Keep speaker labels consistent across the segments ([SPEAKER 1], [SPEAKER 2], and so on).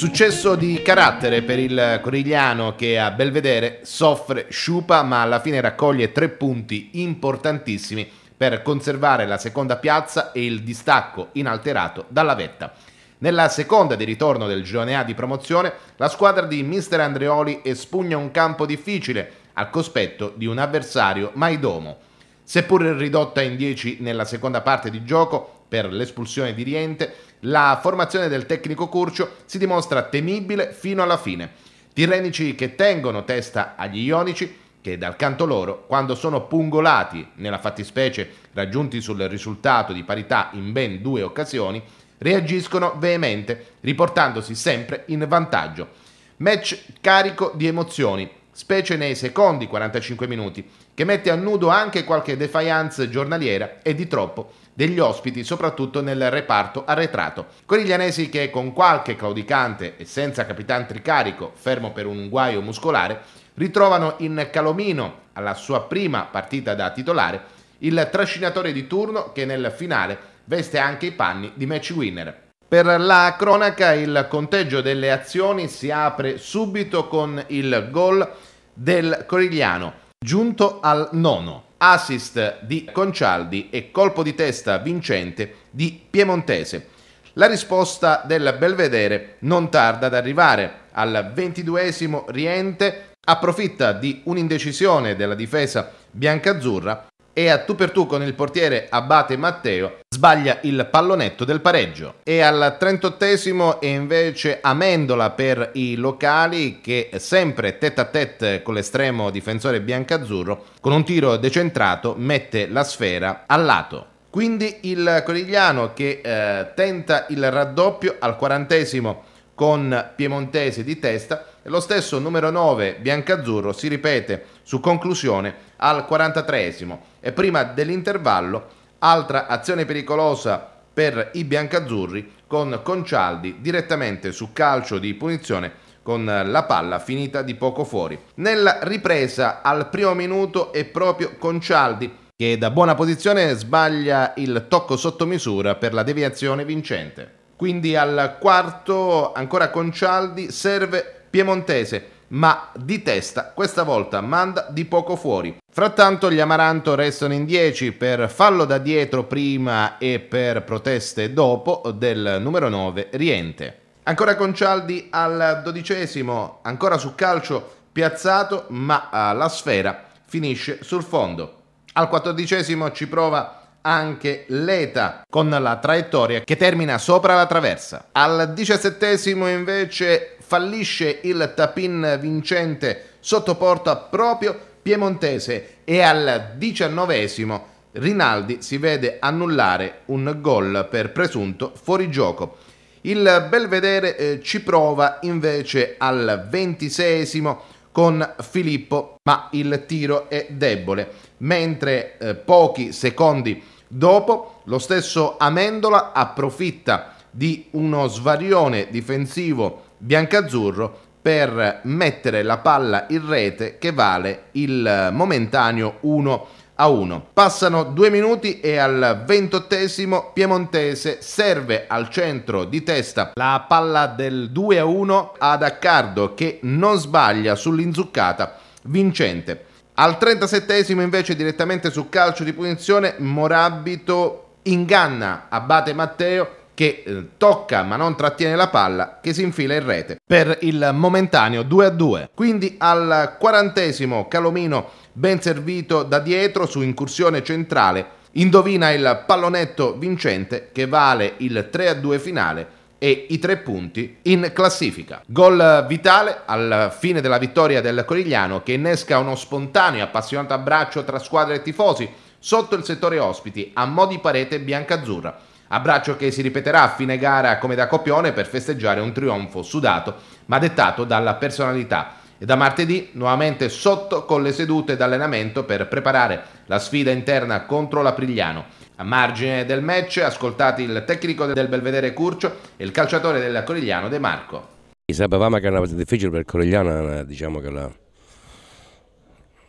[SPEAKER 1] Successo di carattere per il Corigliano che a Belvedere soffre sciupa ma alla fine raccoglie tre punti importantissimi per conservare la seconda piazza e il distacco inalterato dalla vetta. Nella seconda di ritorno del girone A di promozione, la squadra di Mister Andreoli espugna un campo difficile al cospetto di un avversario mai domo. Seppur ridotta in 10 nella seconda parte di gioco, per l'espulsione di Riente, la formazione del tecnico Curcio si dimostra temibile fino alla fine. Tirrenici che tengono testa agli ionici che dal canto loro, quando sono pungolati, nella fattispecie raggiunti sul risultato di parità in ben due occasioni, reagiscono veemente, riportandosi sempre in vantaggio. Match carico di emozioni, specie nei secondi 45 minuti, che mette a nudo anche qualche defiance giornaliera e di troppo degli ospiti, soprattutto nel reparto arretrato. Coriglianesi che con qualche claudicante e senza capitan Tricarico, fermo per un guaio muscolare, ritrovano in Calomino, alla sua prima partita da titolare, il trascinatore di turno che nel finale veste anche i panni di match winner. Per la cronaca il conteggio delle azioni si apre subito con il gol del Corigliano, giunto al nono. Assist di Concialdi e colpo di testa vincente di Piemontese. La risposta del Belvedere non tarda ad arrivare. Al ventiduesimo Riente approfitta di un'indecisione della difesa biancazzurra e a tu per tu con il portiere Abate Matteo sbaglia il pallonetto del pareggio. E al 38 è invece Amendola per i locali che sempre tête a tête con l'estremo difensore biancazzurro con un tiro decentrato mette la sfera a lato. Quindi il Corigliano che eh, tenta il raddoppio al quarantesimo con Piemontese di testa e lo stesso numero 9 biancazzurro si ripete su conclusione al 43 e prima dell'intervallo altra azione pericolosa per i biancazzurri con Concialdi direttamente su calcio di punizione con la palla finita di poco fuori. Nella ripresa al primo minuto è proprio Concialdi che da buona posizione sbaglia il tocco sotto misura per la deviazione vincente. Quindi al quarto ancora Concialdi serve piemontese, ma di testa questa volta manda di poco fuori. Frattanto gli Amaranto restano in 10 per fallo da dietro prima e per proteste dopo del numero 9 Riente. Ancora con Cialdi al dodicesimo, ancora su calcio piazzato ma eh, la sfera finisce sul fondo. Al quattordicesimo ci prova anche l'ETA con la traiettoria che termina sopra la traversa. Al diciassettesimo invece fallisce il tapin vincente sotto porta proprio piemontese e al diciannovesimo Rinaldi si vede annullare un gol per presunto fuorigioco. Il Belvedere eh, ci prova invece al ventisesimo con Filippo, ma il tiro è debole, mentre eh, pochi secondi dopo lo stesso Amendola approfitta di uno svarione difensivo biancazzurro per mettere la palla in rete che vale il momentaneo 1 a 1. Passano due minuti e al ventottesimo Piemontese serve al centro di testa la palla del 2 a 1 ad Accardo che non sbaglia sull'inzuccata vincente. Al 37 invece direttamente su calcio di punizione Morabito inganna Abate Matteo che eh, tocca ma non trattiene la palla, che si infila in rete per il momentaneo 2-2. a Quindi al quarantesimo Calomino ben servito da dietro su incursione centrale, indovina il pallonetto vincente che vale il 3-2 a finale e i tre punti in classifica. Gol vitale alla fine della vittoria del Corigliano che innesca uno spontaneo e appassionato abbraccio tra squadre e tifosi sotto il settore ospiti a mo' di parete biancazzurra Abbraccio che si ripeterà a fine gara come da copione per festeggiare un trionfo sudato ma dettato dalla personalità. E da martedì nuovamente sotto con le sedute d'allenamento per preparare la sfida interna contro l'Aprigliano. A margine del match ascoltati il tecnico del Belvedere Curcio e il calciatore del Corigliano De Marco.
[SPEAKER 2] Sapevamo che era una partita difficile per il Corigliano, eh, diciamo che la,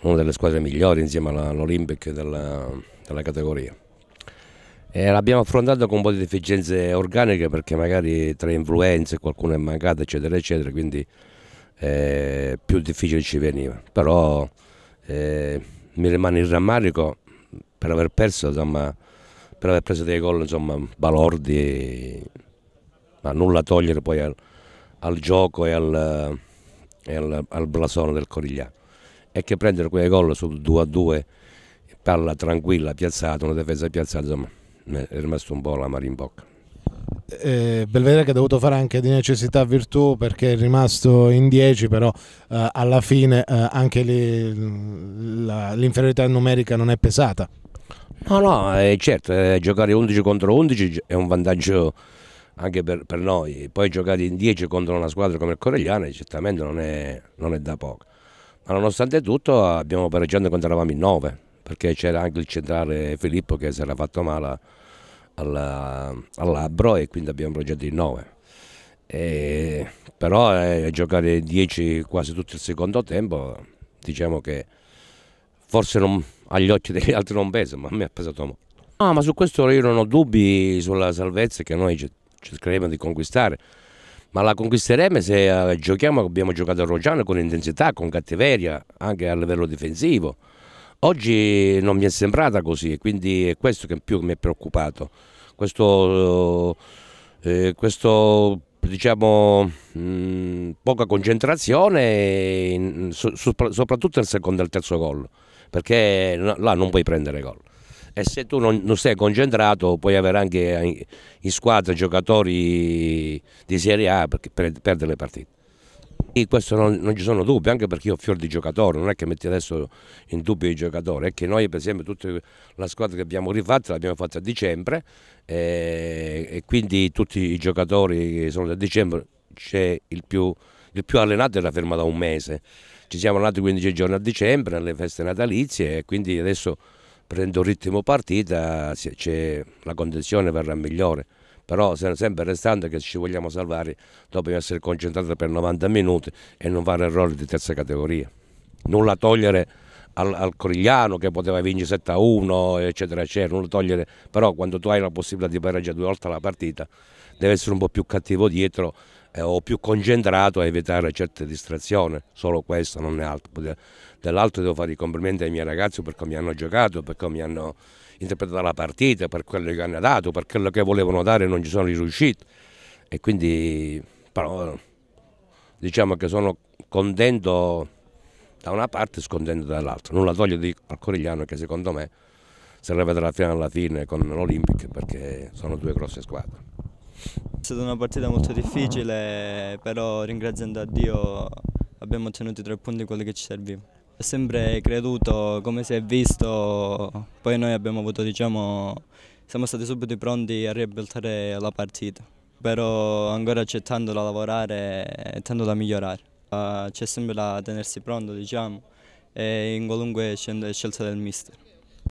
[SPEAKER 2] una delle squadre migliori insieme all'Olympic della, della categoria. Eh, l'abbiamo affrontato con un po' di deficienze organiche perché magari tra influenze qualcuno è mancato eccetera eccetera quindi eh, più difficile ci veniva però eh, mi rimane il rammarico per aver perso insomma, per aver preso dei gol insomma balordi ma nulla a togliere poi al, al gioco e al, e al, al blasone del Corigliano e che prendere quei gol sul 2 a 2 palla tranquilla piazzata una difesa piazzata insomma è rimasto un po' la mare in bocca.
[SPEAKER 1] Eh, Belvedere che ha dovuto fare anche di necessità virtù perché è rimasto in 10 però eh, alla fine eh, anche l'inferiorità numerica non è pesata
[SPEAKER 2] no no certo, eh, certo giocare 11 contro 11 è un vantaggio anche per, per, noi poi giocare in 10 contro una squadra come il Coregliano certamente non è, non è da poco ma nonostante tutto abbiamo pareggiato quando eravamo in 9 perché c'era anche il centrale Filippo che si era fatto male al, labbro e quindi abbiamo progettato il 9. E, però eh, giocare 10 quasi tutto il secondo tempo diciamo che forse non, agli occhi degli altri non pesa ma a me ha pesato molto no ma su questo io non ho dubbi sulla salvezza che noi cercheremo di conquistare ma la conquisteremo se eh, giochiamo abbiamo giocato a Rogiano con intensità, con cattiveria, anche a livello difensivo. Oggi non mi è sembrata così e quindi è questo che più mi è preoccupato. Questo, eh, questo diciamo, mh, mm, poca concentrazione in, so, soprattutto nel secondo e al terzo gol, perché no, là non puoi prendere gol. E se tu non, non stai concentrato puoi avere anche eh, in, in squadra giocatori di Serie A per, per perdere le partite. E questo non, non, ci sono dubbi, anche perché io ho fior di giocatore, non è che metti adesso in dubbio i giocatori, è che noi per esempio tutta la squadra che abbiamo rifatto l'abbiamo fatta a dicembre eh, e quindi tutti i giocatori che sono da dicembre c'è il più, il più allenato era fermo da un mese, ci siamo allenati 15 giorni a dicembre alle feste natalizie e quindi adesso prendo ritmo partita, la condizione verrà migliore però sempre restando che ci vogliamo salvare dobbiamo essere concentrati per 90 minuti e non fare errori di terza categoria. Nulla togliere al, al Corigliano che poteva vincere 7 a 1 eccetera eccetera, nulla togliere, però quando tu hai la possibilità di pareggiare due volte la partita deve essere un po' più cattivo dietro eh, o più concentrato a evitare certe distrazioni, solo questo non è altro dall'altro devo fare i complimenti ai miei ragazzi per come hanno giocato, per come hanno interpretato la partita, per quello che hanno dato, per quello che volevano dare e non ci sono riusciti. E quindi però, diciamo che sono contento da una parte e scontento dall'altra. Non la toglio di, al Corigliano che secondo me se la vedrà fino alla fine con l'Olimpic perché sono due grosse squadre. È stata una partita molto difficile, però ringraziando a Dio abbiamo ottenuto i tre punti quello che ci serviva sempre creduto, come si è visto, poi noi abbiamo avuto, diciamo, siamo stati subito pronti a riabilitare la partita, però ancora c'è tanto da lavorare e tanto da migliorare. Ah, c'è sempre da tenersi pronto, diciamo, e in qualunque scelta del mister.